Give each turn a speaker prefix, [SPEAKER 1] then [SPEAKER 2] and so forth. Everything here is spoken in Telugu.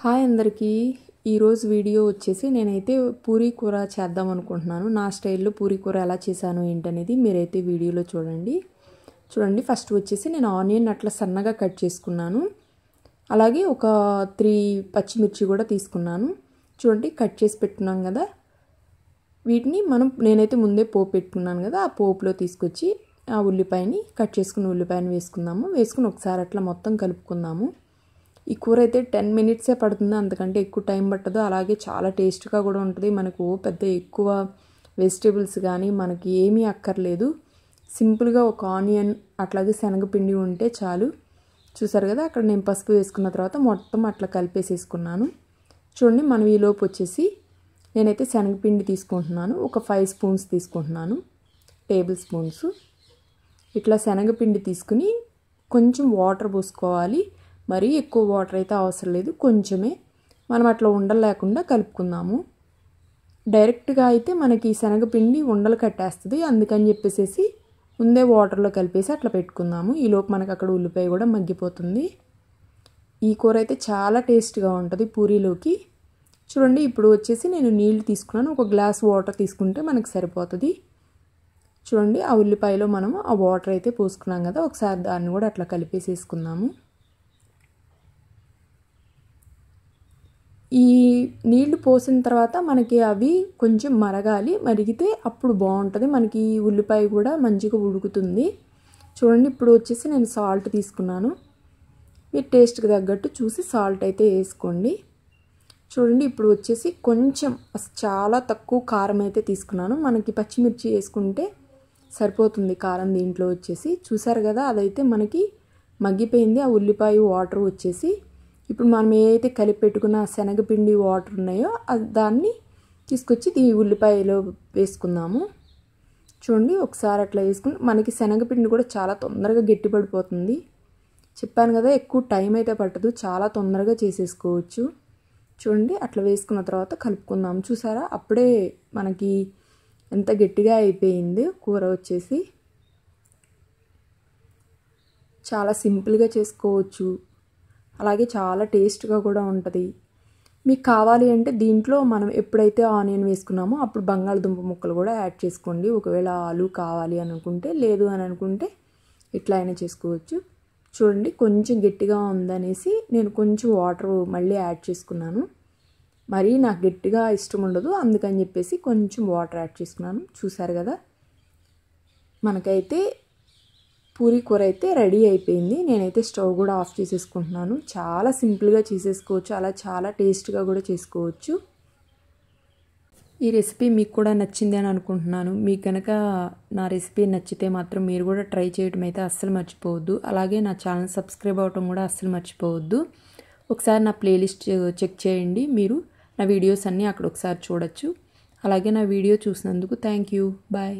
[SPEAKER 1] హాయ్ అందరికీ ఈరోజు వీడియో వచ్చేసి నేనైతే పూరీ కూర చేద్దాం అనుకుంటున్నాను నా స్టైల్లో పూరీ కూర ఎలా చేశాను ఏంటనేది మీరైతే వీడియోలో చూడండి చూడండి ఫస్ట్ వచ్చేసి నేను ఆనియన్ అట్లా సన్నగా కట్ చేసుకున్నాను అలాగే ఒక త్రీ పచ్చిమిర్చి కూడా తీసుకున్నాను చూడండి కట్ చేసి పెట్టున్నాం కదా వీటిని మనం నేనైతే ముందే పోపు పెట్టుకున్నాను కదా ఆ పోపులో తీసుకొచ్చి ఆ ఉల్లిపాయని కట్ చేసుకుని ఉల్లిపాయని వేసుకుందాము వేసుకుని ఒకసారి అట్లా మొత్తం కలుపుకుందాము ఈ కూర అయితే టెన్ మినిట్సే పడుతుంది అందుకంటే ఎక్కువ టైం పట్టదు అలాగే చాలా టేస్ట్గా కూడా ఉంటుంది మనకు పెద్ద ఎక్కువ వెజిటేబుల్స్ కానీ మనకి ఏమీ అక్కర్లేదు సింపుల్గా ఒక ఆనియన్ అట్లాగే శనగపిండి ఉంటే చాలు చూసారు కదా అక్కడ నేను పసుపు వేసుకున్న తర్వాత మొత్తం అట్లా కలిపేసేసుకున్నాను చూడండి మనం లోపు వచ్చేసి నేనైతే శనగపిండి తీసుకుంటున్నాను ఒక ఫైవ్ స్పూన్స్ తీసుకుంటున్నాను టేబుల్ స్పూన్స్ ఇట్లా శనగపిండి తీసుకుని కొంచెం వాటర్ పోసుకోవాలి మరీ ఎక్కువ వాటర్ అయితే అవసరం లేదు కొంచెమే మనం అట్లా ఉండలేకుండా కలుపుకుందాము డైరెక్ట్గా అయితే మనకి శనగపిండి ఉండలు కట్టేస్తుంది అందుకని చెప్పేసేసి ముందే వాటర్లో కలిపేసి అట్లా పెట్టుకుందాము ఈలోపు మనకు అక్కడ ఉల్లిపాయ కూడా మగ్గిపోతుంది ఈ కూర అయితే చాలా టేస్ట్గా ఉంటుంది పూరీలోకి చూడండి ఇప్పుడు వచ్చేసి నేను నీళ్లు తీసుకున్నాను ఒక గ్లాస్ వాటర్ తీసుకుంటే మనకు సరిపోతుంది చూడండి ఆ ఉల్లిపాయలో మనం ఆ వాటర్ అయితే పోసుకున్నాం కదా ఒకసారి దాన్ని కూడా అట్లా కలిపేసేసుకుందాము ఈ నీళ్లు పోసిన తర్వాత మనకి అవి కొంచెం మరగాలి మరిగితే అప్పుడు బాగుంటుంది మనకి ఉల్లిపాయ కూడా మంచిగా ఉడుకుతుంది చూడండి ఇప్పుడు వచ్చేసి నేను సాల్ట్ తీసుకున్నాను మీరు టేస్ట్కి తగ్గట్టు చూసి సాల్ట్ అయితే వేసుకోండి చూడండి ఇప్పుడు వచ్చేసి కొంచెం చాలా తక్కువ కారం అయితే తీసుకున్నాను మనకి పచ్చిమిర్చి వేసుకుంటే సరిపోతుంది కారం దీంట్లో వచ్చేసి చూసారు కదా అదైతే మనకి మగ్గిపోయింది ఆ ఉల్లిపాయ వాటర్ వచ్చేసి ఇప్పుడు మనం ఏదైతే కలిపి పెట్టుకున్న శనగపిండి వాటర్ ఉన్నాయో దాన్ని తీసుకొచ్చి ఈ ఉల్లిపాయలో వేసుకుందాము చూడండి ఒకసారి అట్లా వేసుకుని మనకి శనగపిండి కూడా చాలా తొందరగా గట్టిపడిపోతుంది చెప్పాను కదా ఎక్కువ టైం అయితే పట్టదు చాలా తొందరగా చేసేసుకోవచ్చు చూడండి అట్లా వేసుకున్న తర్వాత కలుపుకుందాం చూసారా అప్పుడే మనకి ఎంత గట్టిగా అయిపోయింది కూర వచ్చేసి చాలా సింపుల్గా చేసుకోవచ్చు అలాగే చాలా టేస్ట్గా కూడా ఉంటుంది మీకు కావాలి అంటే దీంట్లో మనం ఎప్పుడైతే ఆనియన్ వేసుకున్నామో అప్పుడు బంగాళదుంప ముక్కలు కూడా యాడ్ చేసుకోండి ఒకవేళ ఆలు కావాలి అనుకుంటే లేదు అని అనుకుంటే ఇట్లా అయినా చేసుకోవచ్చు చూడండి కొంచెం గట్టిగా ఉందనేసి నేను కొంచెం వాటర్ మళ్ళీ యాడ్ చేసుకున్నాను మరీ నాకు గట్టిగా ఇష్టం ఉండదు అందుకని చెప్పేసి కొంచెం వాటర్ యాడ్ చేసుకున్నాను చూసారు కదా మనకైతే పూరి కూర అయితే రెడీ అయిపోయింది నేనైతే స్టవ్ కూడా ఆఫ్ చేసేసుకుంటున్నాను చాలా సింపుల్గా చేసేసుకోవచ్చు అలా చాలా టేస్ట్గా కూడా చేసుకోవచ్చు ఈ రెసిపీ మీకు కూడా నచ్చింది అని అనుకుంటున్నాను మీకు కనుక నా రెసిపీ నచ్చితే మాత్రం మీరు కూడా ట్రై చేయడం అయితే అస్సలు మర్చిపోవద్దు అలాగే నా ఛానల్ సబ్స్క్రైబ్ అవ్వటం కూడా అస్సలు మర్చిపోవద్దు ఒకసారి నా ప్లేలిస్ట్ చెక్ చేయండి మీరు నా వీడియోస్ అన్నీ అక్కడ ఒకసారి చూడొచ్చు అలాగే నా వీడియో చూసినందుకు థ్యాంక్ యూ బాయ్